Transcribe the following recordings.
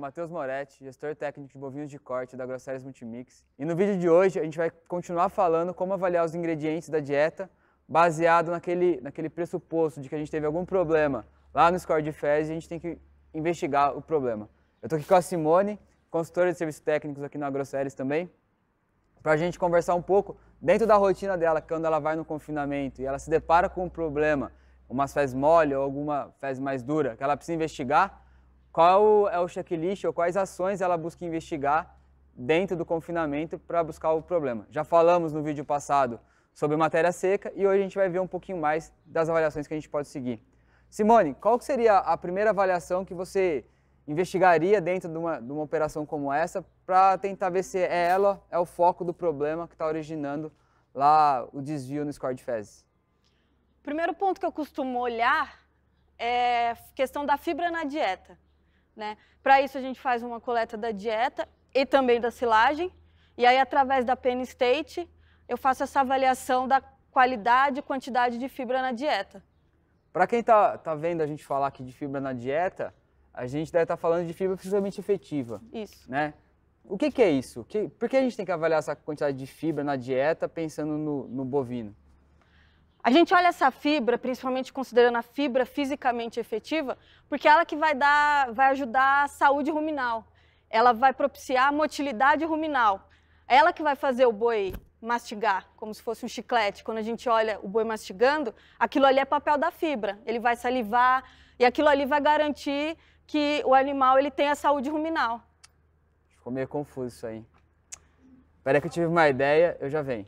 sou Matheus Moretti, gestor técnico de bovinos de corte da Grosseries Multimix. E no vídeo de hoje a gente vai continuar falando como avaliar os ingredientes da dieta baseado naquele, naquele pressuposto de que a gente teve algum problema lá no score de fezes e a gente tem que investigar o problema. Eu estou aqui com a Simone, consultora de serviços técnicos aqui na Grosseries também, para a gente conversar um pouco dentro da rotina dela, quando ela vai no confinamento e ela se depara com um problema, umas fezes mole ou alguma fezes mais dura, que ela precisa investigar, qual é o checklist ou quais ações ela busca investigar dentro do confinamento para buscar o problema. Já falamos no vídeo passado sobre matéria seca e hoje a gente vai ver um pouquinho mais das avaliações que a gente pode seguir. Simone, qual seria a primeira avaliação que você investigaria dentro de uma, de uma operação como essa para tentar ver se é ela é o foco do problema que está originando lá o desvio no score de fezes? O primeiro ponto que eu costumo olhar é questão da fibra na dieta. Né? Para isso, a gente faz uma coleta da dieta e também da silagem. E aí, através da Penn State, eu faço essa avaliação da qualidade e quantidade de fibra na dieta. Para quem está tá vendo a gente falar aqui de fibra na dieta, a gente deve estar tá falando de fibra precisamente efetiva. Isso. Né? O que, que é isso? Que, por que a gente tem que avaliar essa quantidade de fibra na dieta pensando no, no bovino? A gente olha essa fibra, principalmente considerando a fibra fisicamente efetiva, porque é ela que vai dar, vai ajudar a saúde ruminal. Ela vai propiciar a motilidade ruminal. É ela que vai fazer o boi mastigar, como se fosse um chiclete. Quando a gente olha o boi mastigando, aquilo ali é papel da fibra. Ele vai salivar e aquilo ali vai garantir que o animal ele tenha saúde ruminal. Ficou meio confuso isso aí. Peraí que eu tive uma ideia, eu já venho.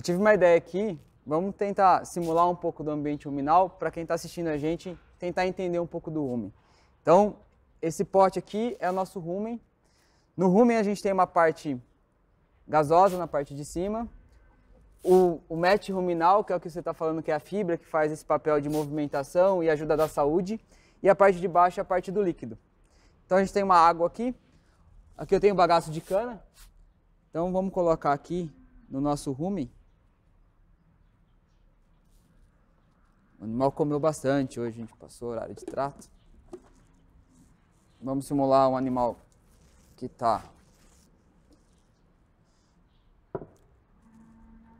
Eu tive uma ideia aqui, vamos tentar simular um pouco do ambiente ruminal para quem está assistindo a gente tentar entender um pouco do rumen. Então, esse pote aqui é o nosso rumen. No rumen a gente tem uma parte gasosa na parte de cima, o, o ruminal, que é o que você está falando, que é a fibra que faz esse papel de movimentação e ajuda da saúde, e a parte de baixo é a parte do líquido. Então a gente tem uma água aqui, aqui eu tenho bagaço de cana, então vamos colocar aqui no nosso rumen. O animal comeu bastante hoje, a gente passou horário de trato. Vamos simular um animal que está.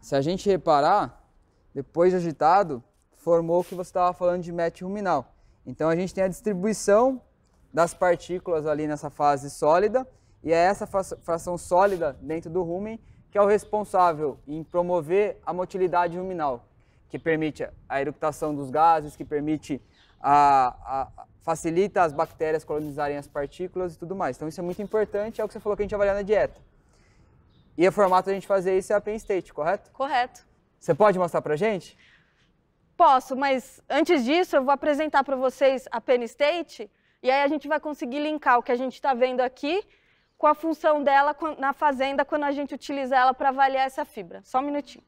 Se a gente reparar, depois de agitado, formou o que você estava falando de match ruminal. Então a gente tem a distribuição das partículas ali nessa fase sólida, e é essa fração sólida dentro do rumen que é o responsável em promover a motilidade ruminal, que permite a eructação dos gases, que permite a, a, facilita as bactérias colonizarem as partículas e tudo mais. Então isso é muito importante, é o que você falou que a gente avaliar na dieta. E o formato a gente fazer isso é a Penn State, correto? Correto. Você pode mostrar pra gente? Posso, mas antes disso eu vou apresentar para vocês a Penn State e aí a gente vai conseguir linkar o que a gente está vendo aqui com a função dela na fazenda quando a gente utiliza ela para avaliar essa fibra. Só um minutinho.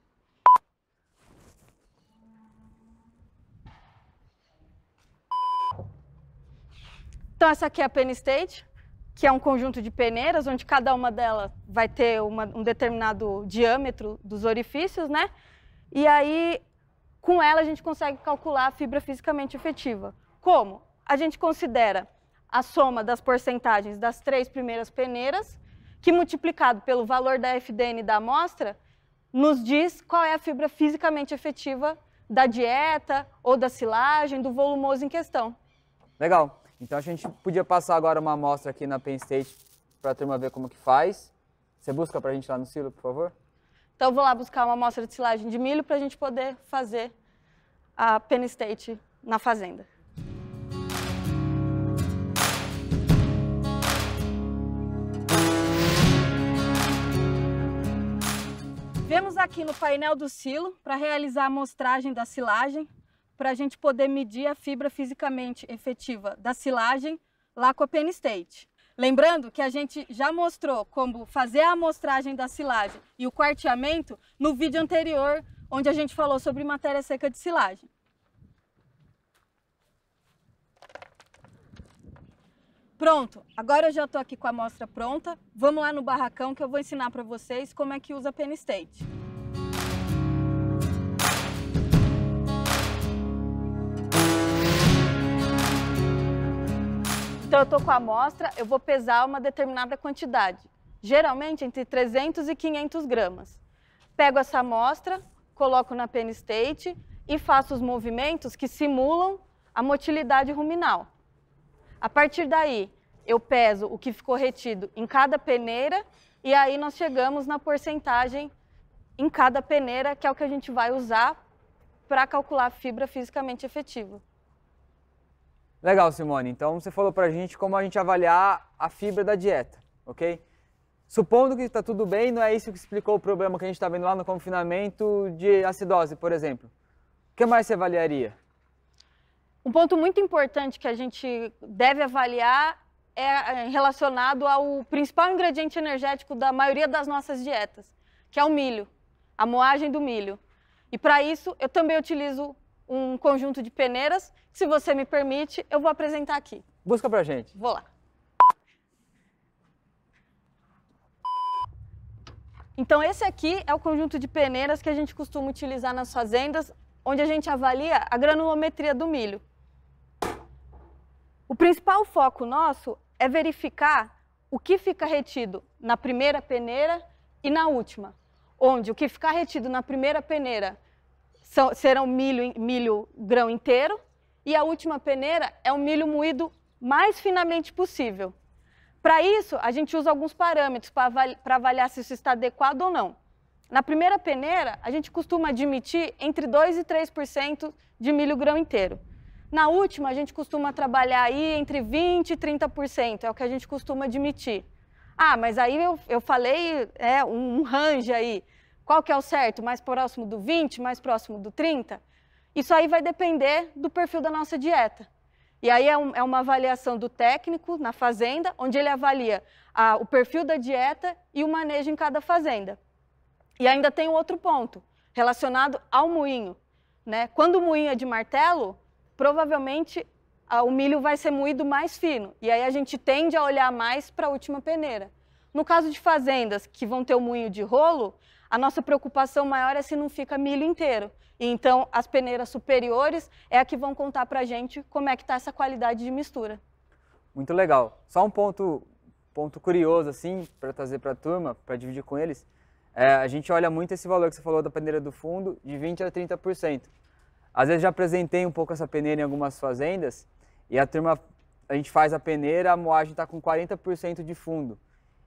Então essa aqui é a Penn State, que é um conjunto de peneiras, onde cada uma delas vai ter uma, um determinado diâmetro dos orifícios, né? E aí, com ela, a gente consegue calcular a fibra fisicamente efetiva. Como? A gente considera a soma das porcentagens das três primeiras peneiras, que multiplicado pelo valor da FDN da amostra, nos diz qual é a fibra fisicamente efetiva da dieta ou da silagem, do volumoso em questão. Legal. Então a gente podia passar agora uma amostra aqui na Penn State para a turma ver como que faz. Você busca para a gente lá no silo, por favor? Então vou lá buscar uma amostra de silagem de milho para a gente poder fazer a Penn State na fazenda. Vemos aqui no painel do silo para realizar a amostragem da silagem para a gente poder medir a fibra fisicamente efetiva da silagem lá com a Penn State. Lembrando que a gente já mostrou como fazer a amostragem da silagem e o quarteamento no vídeo anterior, onde a gente falou sobre matéria seca de silagem. Pronto, agora eu já estou aqui com a amostra pronta. Vamos lá no barracão que eu vou ensinar para vocês como é que usa a Penn State. Então eu estou com a amostra, eu vou pesar uma determinada quantidade, geralmente entre 300 e 500 gramas. Pego essa amostra, coloco na pen state e faço os movimentos que simulam a motilidade ruminal. A partir daí, eu peso o que ficou retido em cada peneira e aí nós chegamos na porcentagem em cada peneira, que é o que a gente vai usar para calcular a fibra fisicamente efetiva. Legal, Simone. Então você falou para a gente como a gente avaliar a fibra da dieta, ok? Supondo que está tudo bem, não é isso que explicou o problema que a gente está vendo lá no confinamento de acidose, por exemplo. O que mais você avaliaria? Um ponto muito importante que a gente deve avaliar é, é relacionado ao principal ingrediente energético da maioria das nossas dietas, que é o milho, a moagem do milho. E para isso eu também utilizo um conjunto de peneiras. Se você me permite, eu vou apresentar aqui. Busca pra gente. Vou lá. Então esse aqui é o conjunto de peneiras que a gente costuma utilizar nas fazendas, onde a gente avalia a granulometria do milho. O principal foco nosso é verificar o que fica retido na primeira peneira e na última, onde o que ficar retido na primeira peneira são, serão milho, milho grão inteiro. E a última peneira é o milho moído mais finamente possível. Para isso, a gente usa alguns parâmetros para avaliar se isso está adequado ou não. Na primeira peneira, a gente costuma admitir entre 2% e 3% de milho grão inteiro. Na última, a gente costuma trabalhar aí entre 20% e 30%, é o que a gente costuma admitir. Ah, mas aí eu, eu falei é, um range aí. Qual que é o certo? Mais próximo do 20, mais próximo do 30? Isso aí vai depender do perfil da nossa dieta. E aí é, um, é uma avaliação do técnico na fazenda, onde ele avalia a, o perfil da dieta e o manejo em cada fazenda. E ainda tem um outro ponto, relacionado ao moinho. Né? Quando o moinho é de martelo, provavelmente a, o milho vai ser moído mais fino. E aí a gente tende a olhar mais para a última peneira. No caso de fazendas que vão ter o moinho de rolo, a nossa preocupação maior é se não fica milho inteiro. Então, as peneiras superiores é a que vão contar para a gente como é que está essa qualidade de mistura. Muito legal. Só um ponto, ponto curioso, assim, para trazer para a turma, para dividir com eles. É, a gente olha muito esse valor que você falou da peneira do fundo, de 20% a 30%. Às vezes já apresentei um pouco essa peneira em algumas fazendas e a turma, a gente faz a peneira, a moagem está com 40% de fundo.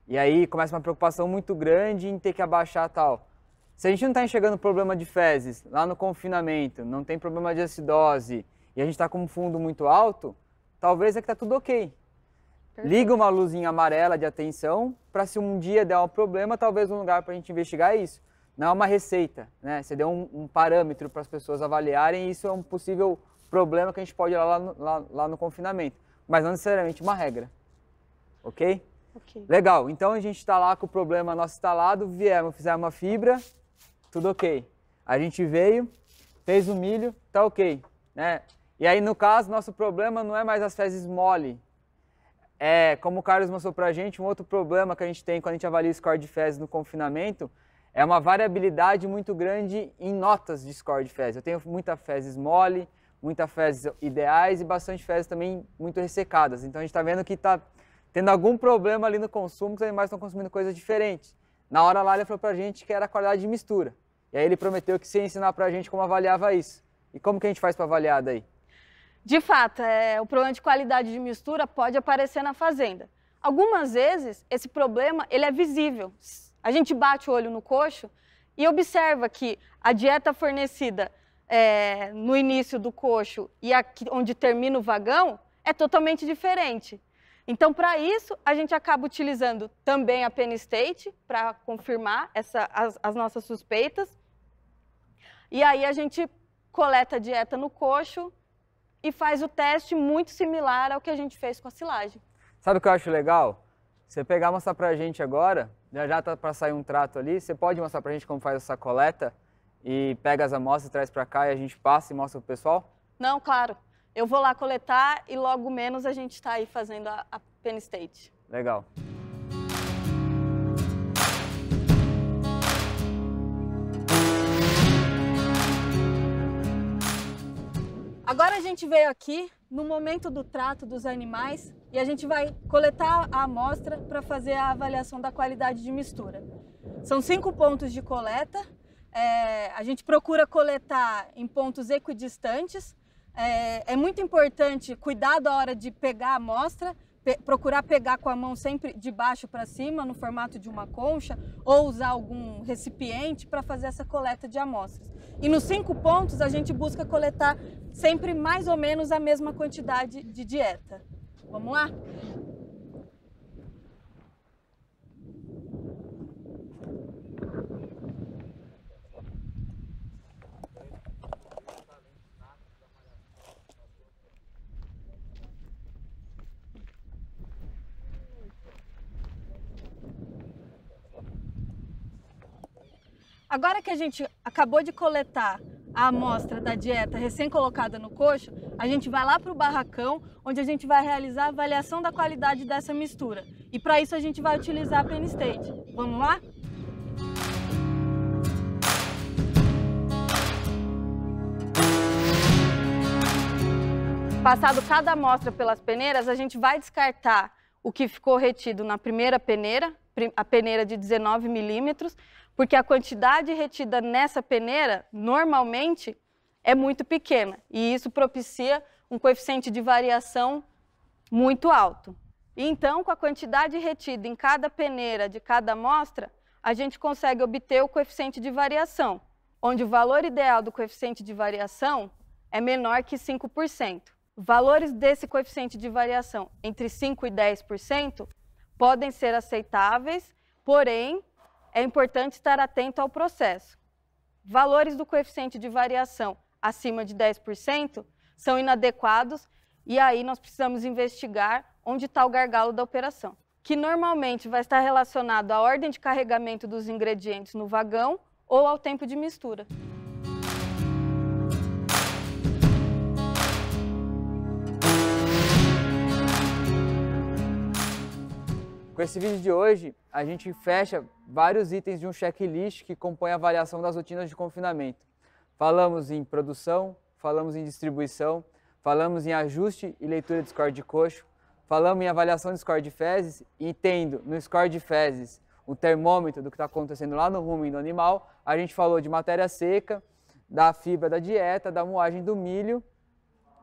E aí começa uma preocupação muito grande em ter que abaixar tal. Se a gente não está enxergando problema de fezes lá no confinamento, não tem problema de acidose e a gente está com um fundo muito alto, talvez é que está tudo ok. Liga uma luzinha amarela de atenção para se um dia der um problema, talvez um lugar para a gente investigar isso. Não é uma receita, né? Você deu um, um parâmetro para as pessoas avaliarem e isso é um possível problema que a gente pode ir lá, lá, lá no confinamento. Mas não necessariamente uma regra. Ok? Okay. Legal, então a gente está lá com o problema nosso instalado, viemos, fizemos uma fibra, tudo ok. A gente veio, fez o milho, tá ok. Né? E aí, no caso, nosso problema não é mais as fezes mole. É, como o Carlos mostrou para a gente, um outro problema que a gente tem quando a gente avalia o score de fezes no confinamento é uma variabilidade muito grande em notas de score de fezes. Eu tenho muita fezes mole, muita fezes ideais e bastante fezes também muito ressecadas. Então a gente está vendo que está tendo algum problema ali no consumo, que os animais estão consumindo coisas diferentes. Na hora lá ele falou para a gente que era a qualidade de mistura. E aí ele prometeu que se ensinar para a gente como avaliava isso. E como que a gente faz para avaliar daí? De fato, é, o problema de qualidade de mistura pode aparecer na fazenda. Algumas vezes esse problema ele é visível. A gente bate o olho no coxo e observa que a dieta fornecida é, no início do coxo e aqui, onde termina o vagão é totalmente diferente. Então, para isso, a gente acaba utilizando também a Penn State para confirmar essa, as, as, nossas suspeitas. E aí a gente coleta a dieta no coxo e faz o teste muito similar ao que a gente fez com a silagem. Sabe o que eu acho legal? Você pegar e mostrar para a gente agora, já já tá para sair um trato ali, você pode mostrar para a gente como faz essa coleta e pega as amostras, e traz para cá e a gente passa e mostra para o pessoal? Não, claro eu vou lá coletar e logo menos a gente está aí fazendo a, a Penn State. Legal. Agora a gente veio aqui no momento do trato dos animais e a gente vai coletar a amostra para fazer a avaliação da qualidade de mistura. São cinco pontos de coleta. É, a gente procura coletar em pontos equidistantes é, é muito importante cuidar da hora de pegar a amostra, pe procurar pegar com a mão sempre de baixo para cima, no formato de uma concha, ou usar algum recipiente para fazer essa coleta de amostras. E nos cinco pontos a gente busca coletar sempre mais ou menos a mesma quantidade de dieta. Vamos lá? Agora que a gente acabou de coletar a amostra da dieta recém-colocada no coxo, a gente vai lá para o barracão, onde a gente vai realizar a avaliação da qualidade dessa mistura. E para isso a gente vai utilizar a Penn State. Vamos lá? Passado cada amostra pelas peneiras, a gente vai descartar o que ficou retido na primeira peneira, a peneira de 19 milímetros, porque a quantidade retida nessa peneira, normalmente, é muito pequena e isso propicia um coeficiente de variação muito alto. Então, com a quantidade retida em cada peneira de cada amostra, a gente consegue obter o coeficiente de variação, onde o valor ideal do coeficiente de variação é menor que 5%. Valores desse coeficiente de variação entre 5% e 10% podem ser aceitáveis, porém, é importante estar atento ao processo. Valores do coeficiente de variação acima de 10% são inadequados e aí nós precisamos investigar onde está o gargalo da operação, que normalmente vai estar relacionado à ordem de carregamento dos ingredientes no vagão ou ao tempo de mistura. Com esse vídeo de hoje, a gente fecha vários itens de um checklist que compõe a avaliação das rotinas de confinamento. Falamos em produção, falamos em distribuição, falamos em ajuste e leitura de score de coxo, falamos em avaliação de score de fezes e tendo no score de fezes o termômetro do que está acontecendo lá no e do animal, a gente falou de matéria seca, da fibra da dieta, da moagem do milho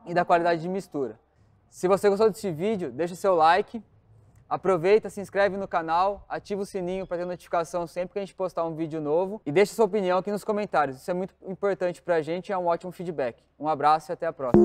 e da qualidade de mistura. Se você gostou desse vídeo, deixa seu like, Aproveita, se inscreve no canal, ativa o sininho para ter notificação sempre que a gente postar um vídeo novo e deixa sua opinião aqui nos comentários. Isso é muito importante para a gente e é um ótimo feedback. Um abraço e até a próxima.